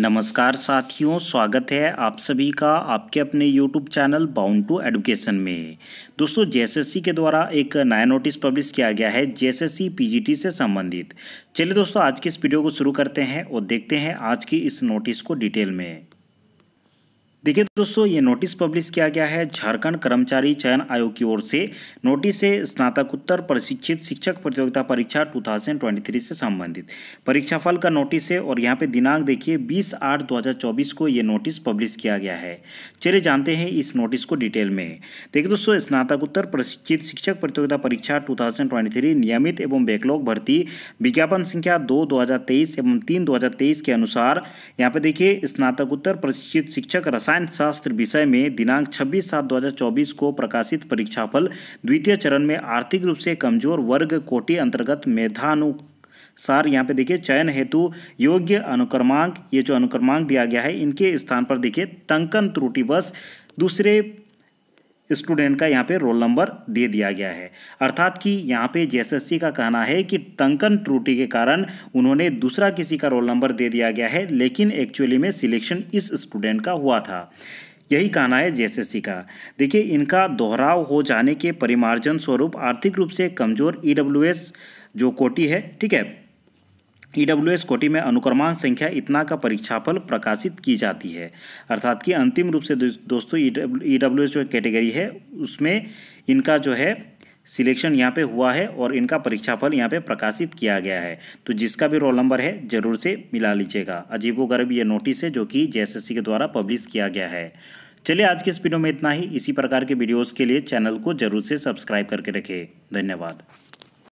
नमस्कार साथियों स्वागत है आप सभी का आपके अपने YouTube channel bound to education में दोस्तों जेएसएससी के द्वारा एक नया नोटिस पब्लिश किया गया है जेएसएससी पीजीटी से संबंधित चलिए दोस्तों आज की इस वीडियो को शुरू करते हैं और देखते हैं आज की इस नोटिस को डिटेल में देखिए दोस्तों ये नोटिस पब्लिश किया गया है झारखंड कर्मचारी चयन आयोग की ओर से नोटिस है स्नातकोत्तर प्रशिक्षित शिक्षक प्रतियोगिता परीक्षा 2023 से संबंधित परीक्षाफल का नोटिस है और यहाँ पे दिनांक देखिए 20 आठ 2024 को ये नोटिस पब्लिश किया गया है चलिए जानते हैं इस नोटिस को डिटेल में देखिए दोस्तों स्नातकोत्तर प्रशिक्षित शिक्षक प्रतियोगिता परीक्षा टू नियमित एवं बैकलॉग भर्ती विज्ञापन संख्या दो दो एवं तीन दो के अनुसार यहाँ पे देखिए स्नातकोत्तर प्रशिक्षित शिक्षक रसायन रसायन शास्त्र विषय में दिनांक 26 सात 2024 को प्रकाशित परीक्षाफल द्वितीय चरण में आर्थिक रूप से कमजोर वर्ग कोटि अंतर्गत मेधानु सार यहाँ पे देखिए चयन हेतु योग्य अनुक्रमांक ये जो अनुक्रमांक दिया गया है इनके स्थान पर देखिए टंकन त्रुटिवश दूसरे स्टूडेंट का यहाँ पे रोल नंबर दे दिया गया है अर्थात कि यहाँ पे जेएसएससी का कहना है कि टंकन त्रुटि के कारण उन्होंने दूसरा किसी का रोल नंबर दे दिया गया है लेकिन एक्चुअली में सिलेक्शन इस स्टूडेंट का हुआ था यही कहना है जेएसएससी का देखिए इनका दोहराव हो जाने के परिमार्जन स्वरूप आर्थिक रूप से कमज़ोर ई e जो कोटी है ठीक है ईडब्ल्यू कोटि में अनुक्रमांक संख्या इतना का परीक्षाफल प्रकाशित की जाती है अर्थात कि अंतिम रूप से दोस्तों ई डब्ल्यू जो कैटेगरी है उसमें इनका जो है सिलेक्शन यहाँ पे हुआ है और इनका परीक्षाफल यहाँ पे प्रकाशित किया गया है तो जिसका भी रोल नंबर है ज़रूर से मिला लीजिएगा अजीबोगरीब ये नोटिस है जो कि जे के द्वारा पब्लिश किया गया है चलिए आज के इस वीडियो में इतना ही इसी प्रकार के वीडियोज़ के लिए चैनल को जरूर से सब्सक्राइब करके रखें धन्यवाद